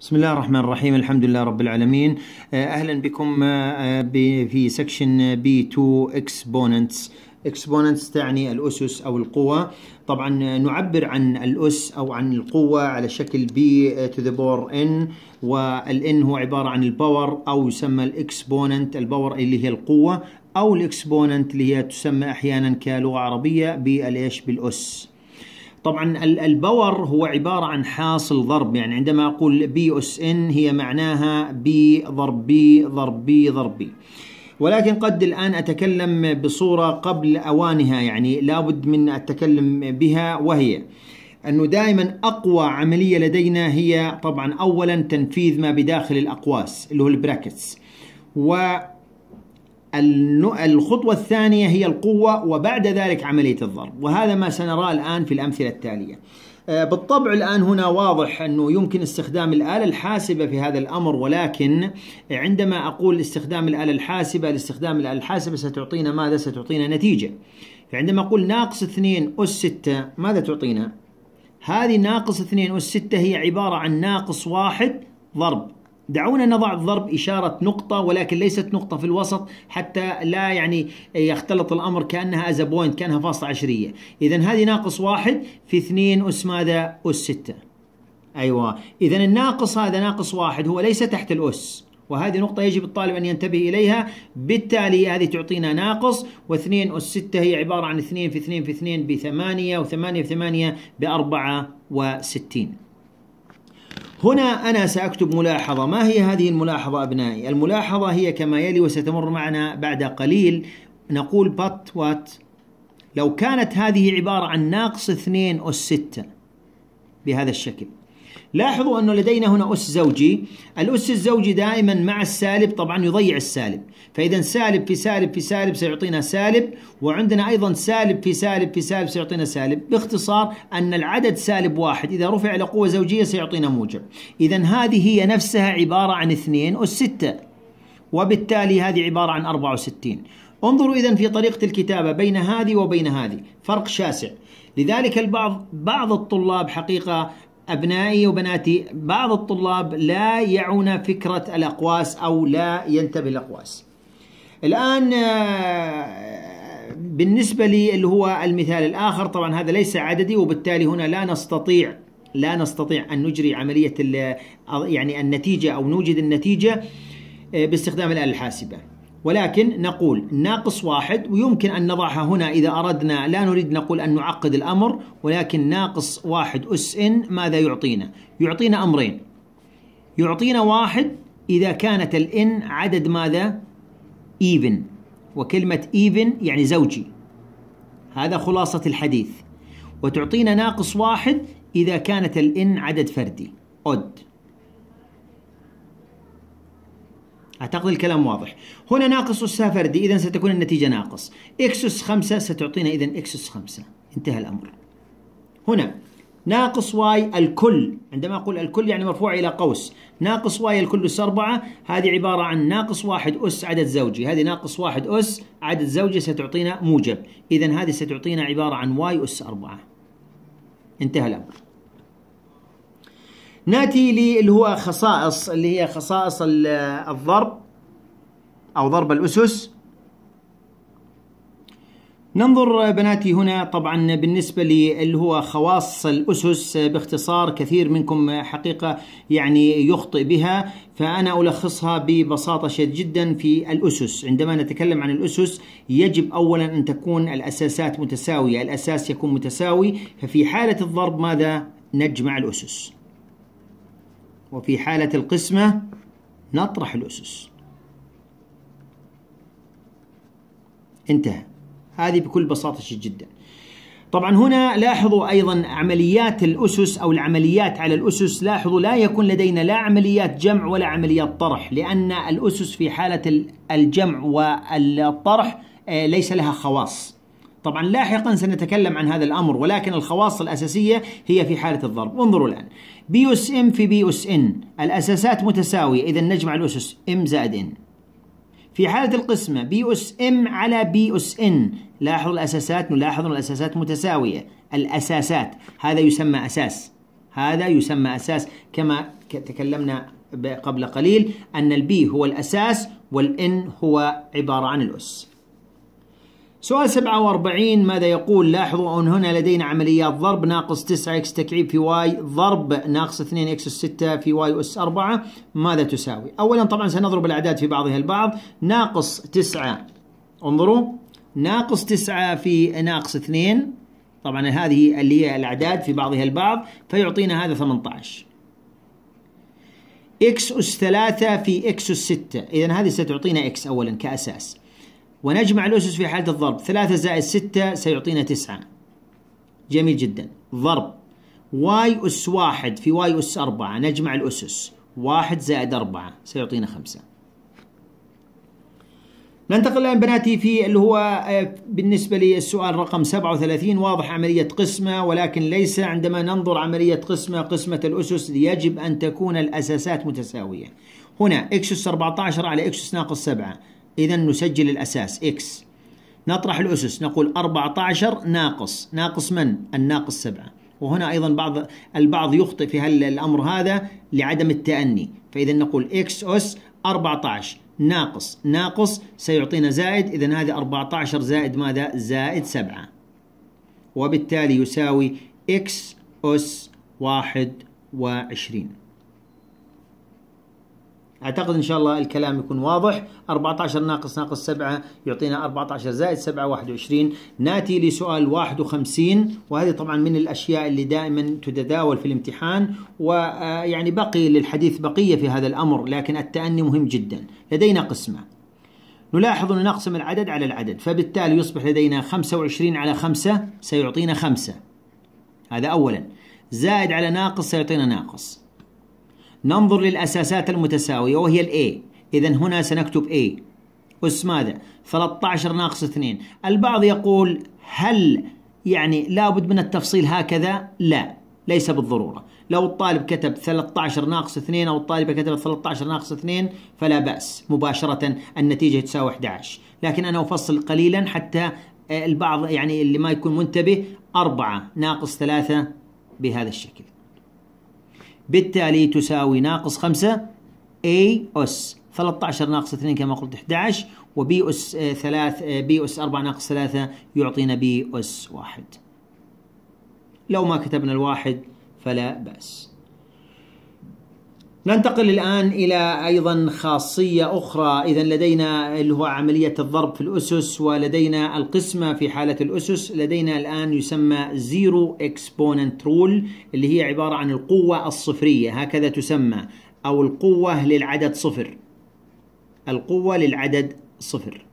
بسم الله الرحمن الرحيم الحمد لله رب العالمين آه، اهلا بكم آه، آه، في سكشن بي 2 اكسبوننتس اكسبوننتس تعني الاسس او القوى طبعا نعبر عن الاس او عن القوه على شكل بي تو ذا باور ان والان هو عباره عن الباور او يسمى الاكسبوننت الباور اللي هي القوه او الاكسبوننت اللي هي تسمى احيانا كلغه عربيه بالايش بالاس طبعا الباور هو عبارة عن حاصل ضرب يعني عندما أقول بي أس إن هي معناها بي ضرب بي ضرب بي ضرب بي ولكن قد الآن أتكلم بصورة قبل أوانها يعني لابد من التكلم بها وهي أنه دائما أقوى عملية لدينا هي طبعا أولا تنفيذ ما بداخل الأقواس اللي هو البراكتس و الخطوة الثانية هي القوة وبعد ذلك عملية الضرب وهذا ما سنراه الآن في الأمثلة التالية آه، بالطبع الآن هنا واضح أنه يمكن استخدام الآلة الحاسبة في هذا الأمر ولكن عندما أقول استخدام الآلة الحاسبة لاستخدام الآلة الحاسبة ستعطينا ماذا؟ ستعطينا نتيجة فعندما أقول ناقص 2 أس 6 ماذا تعطينا؟ هذه ناقص 2 أس 6 هي عبارة عن ناقص واحد ضرب دعونا نضع الضرب إشارة نقطة ولكن ليست نقطة في الوسط حتى لا يعني يختلط الأمر كأنها أز بوينت كأنها فاصلة عشرية إذا هذه ناقص واحد في اثنين أس ماذا أس ستة أيوة إذا الناقص هذا ناقص واحد هو ليس تحت الأس وهذه نقطة يجب الطالب أن ينتبه إليها بالتالي هذه تعطينا ناقص واثنين أس ستة هي عبارة عن اثنين في اثنين في اثنين بثمانية وثمانية في ثمانية بأربعة وستين هنا أنا سأكتب ملاحظة ما هي هذه الملاحظة أبنائي الملاحظة هي كما يلي وستمر معنا بعد قليل نقول but what لو كانت هذه عبارة عن ناقص اثنين أس ستة بهذا الشكل لاحظوا أنه لدينا هنا أس زوجي الأس الزوجي دائما مع السالب طبعا يضيع السالب فإذا سالب في سالب في سالب سيعطينا سالب وعندنا أيضا سالب في سالب في سالب سيعطينا سالب باختصار أن العدد سالب واحد إذا رفع إلى قوة زوجية سيعطينا موجب إذا هذه هي نفسها عبارة عن اثنين أس ستة وبالتالي هذه عبارة عن 64 انظروا إذا في طريقة الكتابة بين هذه وبين هذه فرق شاسع لذلك البعض بعض الطلاب حقيقة أبنائي وبناتي بعض الطلاب لا يعون فكرة الأقواس أو لا ينتبه الأقواس الآن آه، بالنسبة لي اللي هو المثال الآخر طبعا هذا ليس عددي وبالتالي هنا لا نستطيع لا نستطيع أن نجري عملية يعني النتيجة أو نوجد النتيجة آه، باستخدام الآلة الحاسبة ولكن نقول ناقص واحد ويمكن أن نضعها هنا إذا أردنا لا نريد نقول أن نعقد الأمر ولكن ناقص واحد أس إن ماذا يعطينا؟ يعطينا أمرين يعطينا واحد إذا كانت الإن عدد ماذا؟ إيفن وكلمة إيفن يعني زوجي هذا خلاصة الحديث وتعطينا ناقص واحد إذا كانت الإن عدد فردي odd أعتقد الكلام واضح هنا ناقص اس فردي إذا ستكون النتيجة ناقص إكس أس 5 ستعطينا إذا إكس أس 5 انتهى الأمر هنا ناقص واي الكل عندما أقول الكل يعني مرفوع إلى قوس ناقص واي الكل أس 4 هذه عبارة عن ناقص واحد أس عدد زوجي هذه ناقص واحد أس عدد زوجي ستعطينا موجب إذا هذه ستعطينا عبارة عن واي أس 4 انتهى الأمر ناتي للي هو خصائص اللي هي خصائص الضرب أو ضرب الأسس ننظر بناتي هنا طبعا بالنسبة للي هو خواص الأسس باختصار كثير منكم حقيقة يعني يخطئ بها فأنا ألخصها ببساطة جدا في الأسس عندما نتكلم عن الأسس يجب أولا أن تكون الأساسات متساوية الأساس يكون متساوي ففي حالة الضرب ماذا نجمع الأسس وفي حالة القسمة نطرح الأسس انتهى هذه بكل بساطة جدا طبعا هنا لاحظوا أيضا عمليات الأسس أو العمليات على الأسس لاحظوا لا يكون لدينا لا عمليات جمع ولا عمليات طرح لأن الأسس في حالة الجمع والطرح آه، ليس لها خواص طبعا لاحقا سنتكلم عن هذا الأمر ولكن الخواص الأساسية هي في حالة الضرب انظروا الآن بي أس إم في بي أس إن الأساسات متساوية إذا نجمع الأسس إم زائد إن في حالة القسمة بي أس إم على بي أس إن لاحظوا الأساسات نلاحظ أن الأساسات متساوية الأساسات هذا يسمى أساس هذا يسمى أساس كما تكلمنا قبل قليل أن البي هو الأساس والإن هو عبارة عن الأس سؤال 47 ماذا يقول لاحظوا أن هنا لدينا عمليات ضرب ناقص 9 اكس تكعيب في واي ضرب ناقص 2 اكس 6 في واي اس 4 ماذا تساوي أولا طبعا سنضرب الأعداد في بعضها البعض ناقص 9 انظروا ناقص 9 في ناقص 2 طبعا هذه اللي هي الأعداد في بعضها البعض فيعطينا هذا 18 اكس اس 3 في اكس اس 6 إذا هذه ستعطينا اكس أولا كأساس ونجمع الأسس في حالة الضرب ثلاثة زائد ستة سيعطينا تسعة جميل جدا ضرب واي أس واحد في واي أس أربعة نجمع الأسس واحد زائد أربعة سيعطينا خمسة ننتقل الآن بناتي في اللي هو آه، بالنسبة للسؤال رقم 37 واضح عملية قسمة ولكن ليس عندما ننظر عملية قسمة قسمة الأسس يجب أن تكون الأساسات متساوية هنا إكسس 14 على إكسس ناقص 7 إذا نسجل الأساس إكس نطرح الأسس نقول 14 ناقص ناقص من؟ الناقص 7 وهنا أيضا بعض البعض يخطئ في الأمر هذا لعدم التأني فإذا نقول إكس أس 14 ناقص ناقص سيعطينا زائد إذا هذه 14 زائد ماذا؟ زائد 7 وبالتالي يساوي إكس أس 21 أعتقد إن شاء الله الكلام يكون واضح 14 ناقص ناقص 7 يعطينا 14 زائد 7 21 ناتي لسؤال 51 وهذه طبعا من الأشياء اللي دائما تتداول في الامتحان ويعني آه، بقي للحديث بقية في هذا الأمر لكن التأني مهم جدا لدينا قسمة نلاحظ أن نقسم العدد على العدد فبالتالي يصبح لدينا 25 على 5 سيعطينا 5 هذا أولا زائد على ناقص سيعطينا ناقص ننظر للأساسات المتساوية وهي الـ A إذا هنا سنكتب A أس ماذا 13 ناقص 2 البعض يقول هل يعني لابد من التفصيل هكذا لا ليس بالضرورة لو الطالب كتب 13 ناقص 2 أو الطالبة كتبت 13 ناقص 2 فلا بأس مباشرة النتيجة تساوي 11 لكن أنا أفصل قليلا حتى البعض يعني اللي ما يكون منتبه 4 ناقص 3 بهذا الشكل بالتالي تساوي ناقص 5 A أس 13 ناقص 2 كما قلت 11 وبي أس 3 آه، آه، بي أس 4 ناقص 3 يعطينا بي أس 1 لو ما كتبنا الواحد فلا بأس ننتقل الآن إلى أيضا خاصية أخرى إذا لدينا اللي هو عملية الضرب في الأسس ولدينا القسمة في حالة الأسس لدينا الآن يسمى زيرو إكسبوننت رول اللي هي عبارة عن القوة الصفرية هكذا تسمى أو القوة للعدد صفر القوة للعدد صفر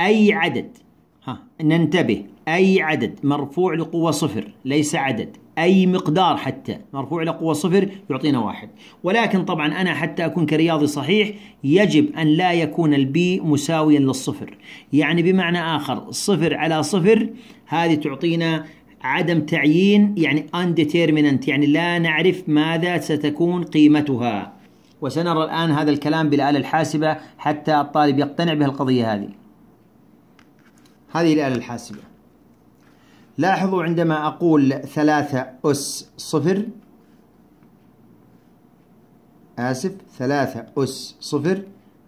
أي عدد ها ننتبه أي عدد مرفوع لقوة صفر ليس عدد أي مقدار حتى مرفوع إلى قوة صفر يعطينا واحد ولكن طبعا أنا حتى أكون كرياضي صحيح يجب أن لا يكون البي مساويا للصفر يعني بمعنى آخر صفر على صفر هذه تعطينا عدم تعيين يعني undetermined يعني لا نعرف ماذا ستكون قيمتها وسنرى الآن هذا الكلام بالآلة الحاسبة حتى الطالب يقتنع بهالقضيه هذه هذه الآلة الحاسبة لاحظوا عندما أقول ثلاثة أس صفر آسف ثلاثة أس صفر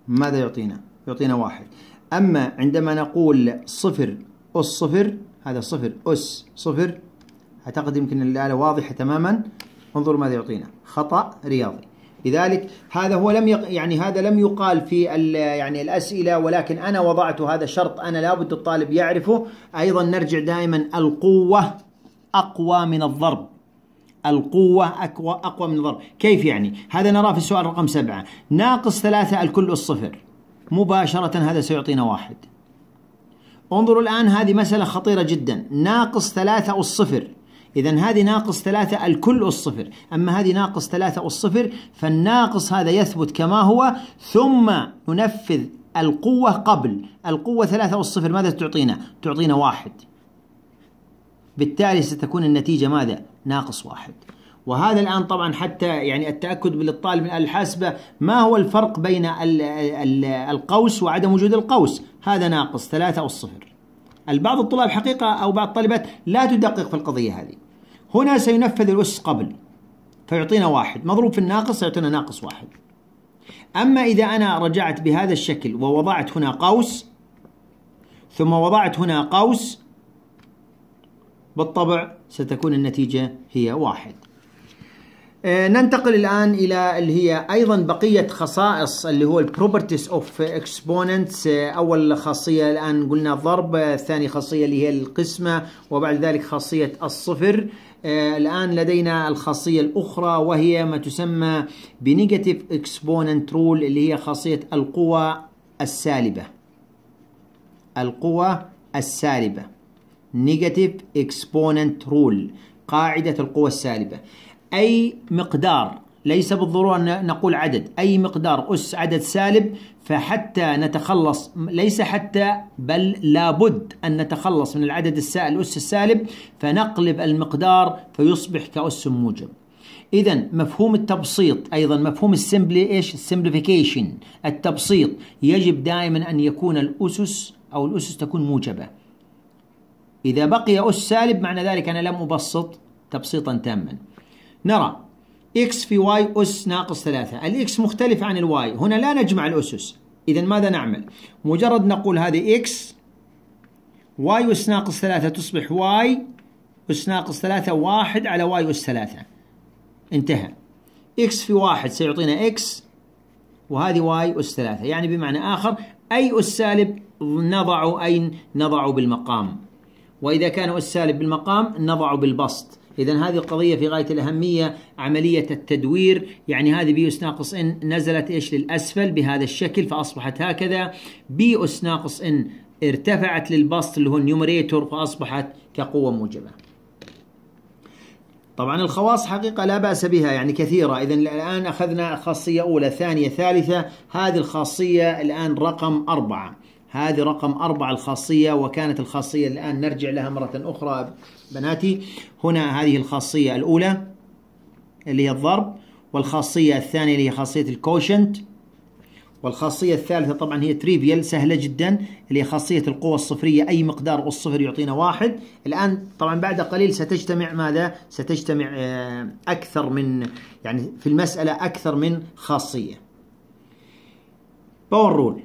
ماذا يعطينا؟ يعطينا واحد أما عندما نقول صفر أس صفر هذا صفر أس صفر أعتقد يمكن الآلة واضحة تماما انظروا ماذا يعطينا خطأ رياضي لذلك هذا هو لم يق... يعني هذا لم يقال في ال... يعني الاسئله ولكن انا وضعت هذا الشرط انا لابد الطالب يعرفه ايضا نرجع دائما القوه اقوى من الضرب القوة أقوى أقوى من الضرب، كيف يعني؟ هذا نراه في السؤال رقم سبعة، ناقص ثلاثة الكل الصفر، مباشرة هذا سيعطينا واحد. انظروا الآن هذه مسألة خطيرة جدا، ناقص ثلاثة الصفر، إذا هذه ناقص ثلاثة الكل الصفر أما هذه ناقص ثلاثة الصفر فالناقص هذا يثبت كما هو ثم ننفذ القوة قبل القوة ثلاثة والصفر ماذا تعطينا؟ تعطينا واحد بالتالي ستكون النتيجة ماذا؟ ناقص واحد وهذا الآن طبعا حتى يعني التأكد للطالب من الحاسبة ما هو الفرق بين القوس وعدم وجود القوس هذا ناقص ثلاثة والصفر البعض الطلاب حقيقة أو بعض الطالبات لا تدقق في القضية هذه هنا سينفذ الأس قبل فيعطينا واحد مضروب في الناقص سيعطينا ناقص واحد أما إذا أنا رجعت بهذا الشكل ووضعت هنا قوس ثم وضعت هنا قوس بالطبع ستكون النتيجة هي واحد آه، ننتقل الآن إلى اللي هي أيضا بقية خصائص اللي هو البروبرتيز اوف اكسبوننتس أول خاصية الآن قلنا الضرب الثاني آه، خاصية اللي هي القسمة وبعد ذلك خاصية الصفر آه، الآن لدينا الخاصية الأخرى وهي ما تسمى بنيجاتيف اكسبوننت رول اللي هي خاصية القوى السالبة القوى السالبة نيجاتيف اكسبوننت رول قاعدة القوى السالبة أي مقدار ليس بالضرورة أن نقول عدد أي مقدار أس عدد سالب فحتى نتخلص ليس حتى بل لابد أن نتخلص من العدد السائل الأس السالب فنقلب المقدار فيصبح كأس موجب إذا مفهوم التبسيط أيضا مفهوم السمبلي إيش السمبليفيكيشن التبسيط يجب دائما أن يكون الأسس أو الأسس تكون موجبة إذا بقي أس سالب معنى ذلك أنا لم أبسط تبسيطا تاما نرى اكس في واي اس ناقص 3 الاكس مختلف عن الواي هنا لا نجمع الاسس اذا ماذا نعمل مجرد نقول هذه اكس واي اس ناقص 3 تصبح واي اس ناقص 3 واحد على واي اس 3 انتهى اكس في واحد سيعطينا اكس وهذه واي اس 3 يعني بمعنى آخر أي أس سالب نضع أين نضع بالمقام وإذا كان أس سالب بالمقام نضع بالبسط إذا هذه القضية في غاية الأهمية عملية التدوير يعني هذه بي اس ناقص ان نزلت ايش للأسفل بهذا الشكل فأصبحت هكذا بي اس ناقص ان ارتفعت للبسط اللي هو النيومريتور فأصبحت كقوة موجبة طبعا الخواص حقيقة لا بأس بها يعني كثيرة إذا الآن أخذنا خاصية أولى ثانية ثالثة هذه الخاصية الآن رقم أربعة هذه رقم أربعة الخاصية وكانت الخاصية الآن نرجع لها مرة أخرى بناتي هنا هذه الخاصية الأولى اللي هي الضرب والخاصية الثانية اللي هي خاصية الكوشنت والخاصية الثالثة طبعا هي تريفيال سهلة جدا اللي هي خاصية القوة الصفرية أي مقدار صفر يعطينا واحد الآن طبعا بعد قليل ستجتمع ماذا؟ ستجتمع آه، أكثر من يعني في المسألة أكثر من خاصية باور رول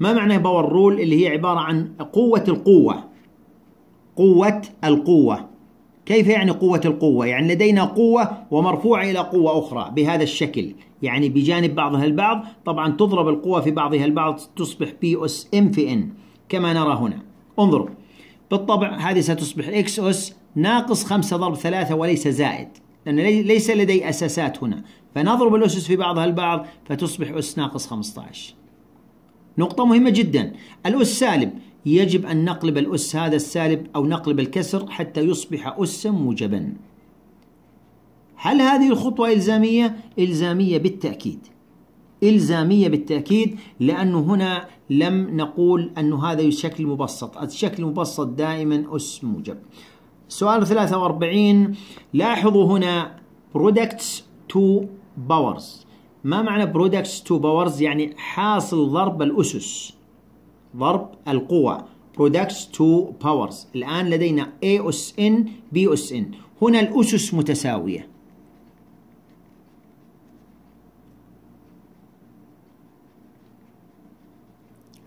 ما معنى باور رول اللي هي عبارة عن قوة القوة قوة القوة كيف يعني قوة القوة؟ يعني لدينا قوة ومرفوعة إلى قوة أخرى بهذا الشكل يعني بجانب بعضها البعض طبعا تضرب القوة في بعضها البعض تصبح بي أس إم في إن كما نرى هنا انظروا بالطبع هذه ستصبح إكس أس ناقص 5 ضرب 3 وليس زائد لأن ليس لدي أساسات هنا فنضرب الأسس في بعضها البعض فتصبح أس ناقص 15 نقطة مهمة جدا الأس سالب يجب أن نقلب الأس هذا السالب أو نقلب الكسر حتى يصبح أسا موجبا هل هذه الخطوة إلزامية؟ إلزامية بالتأكيد إلزامية بالتأكيد لأنه هنا لم نقول أن هذا شكل مبسط الشكل المبسط دائما أس موجب سؤال 43 لاحظوا هنا products to powers ما معنى برودكتس تو باورز يعني حاصل ضرب الأسس ضرب القوى برودكتس تو باورز الآن لدينا A أس ان B أس ان هنا الأسس متساوية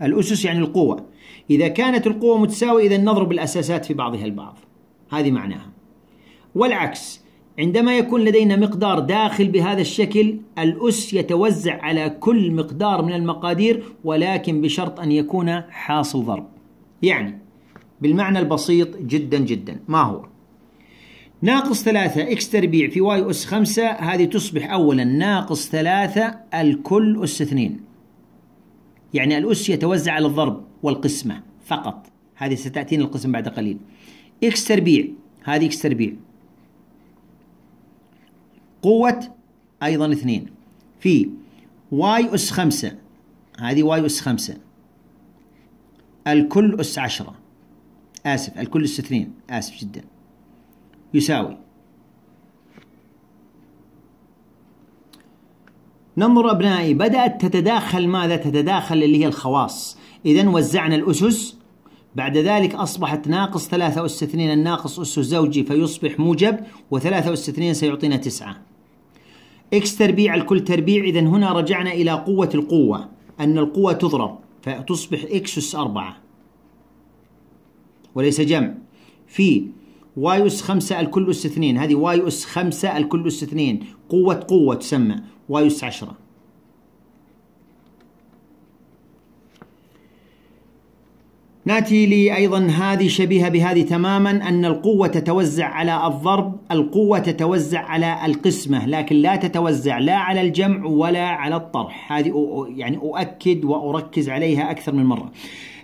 الأسس يعني القوة إذا كانت القوة متساوية إذا نضرب الأساسات في بعضها البعض هذه معناها والعكس عندما يكون لدينا مقدار داخل بهذا الشكل الأس يتوزع على كل مقدار من المقادير ولكن بشرط أن يكون حاصل ضرب يعني بالمعنى البسيط جدا جدا ما هو؟ ناقص ثلاثة إكس تربيع في واي أس خمسة هذه تصبح أولا ناقص ثلاثة الكل أس اثنين يعني الأس يتوزع على الضرب والقسمة فقط هذه ستأتينا القسم بعد قليل إكس تربيع هذه إكس تربيع قوة أيضا اثنين في واي أس خمسة هذه واي أس خمسة الكل أس عشرة آسف الكل أس اثنين آسف جدا يساوي ننظر أبنائي بدأت تتداخل ماذا تتداخل اللي هي الخواص إذا وزعنا الأسس بعد ذلك أصبحت ناقص ثلاثة أس اثنين الناقص أس زوجي فيصبح موجب وثلاثة أس اثنين سيعطينا تسعة إكس تربيع الكل تربيع إذا هنا رجعنا إلى قوة القوة أن القوة تضرب فتصبح إكس أس أربعة وليس جمع في واي أس خمسة الكل أس اثنين هذه واي أس خمسة الكل أس اثنين قوة قوة تسمى واي أس عشرة ناتي لي أيضا هذه شبيهة بهذه تماما أن القوة تتوزع على الضرب القوة تتوزع على القسمة لكن لا تتوزع لا على الجمع ولا على الطرح هذه يعني أؤكد وأركز عليها أكثر من مرة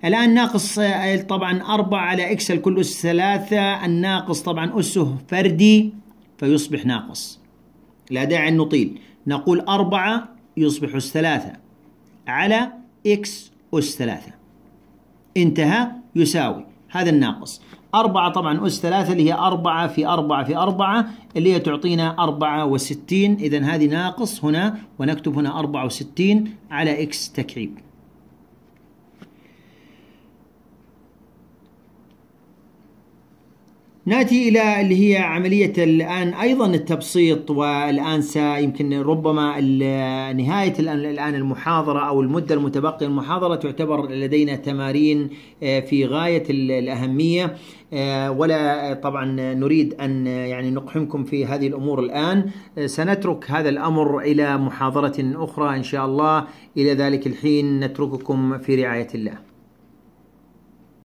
الآن ناقص آه، طبعا أربعة على إكس الكل أس ثلاثة الناقص طبعا أسه فردي فيصبح ناقص لا داعي أن نطيل نقول أربعة يصبح أس ثلاثة على إكس أس ثلاثة انتهى يساوي هذا الناقص أربعة طبعا أس ثلاثة اللي هي أربعة في أربعة في أربعة اللي هي تعطينا أربعة وستين إذا هذه ناقص هنا ونكتب هنا أربعة وستين على إكس تكعيب ناتي الى اللي هي عمليه الان ايضا التبسيط والان سيمكن ربما نهايه الان المحاضره او المده المتبقيه المحاضره تعتبر لدينا تمارين آه، في غايه الاهميه آه، ولا آه، طبعا نريد ان يعني نقحمكم في هذه الامور الان سنترك هذا الامر الى محاضره اخرى ان شاء الله الى ذلك الحين نترككم في رعايه الله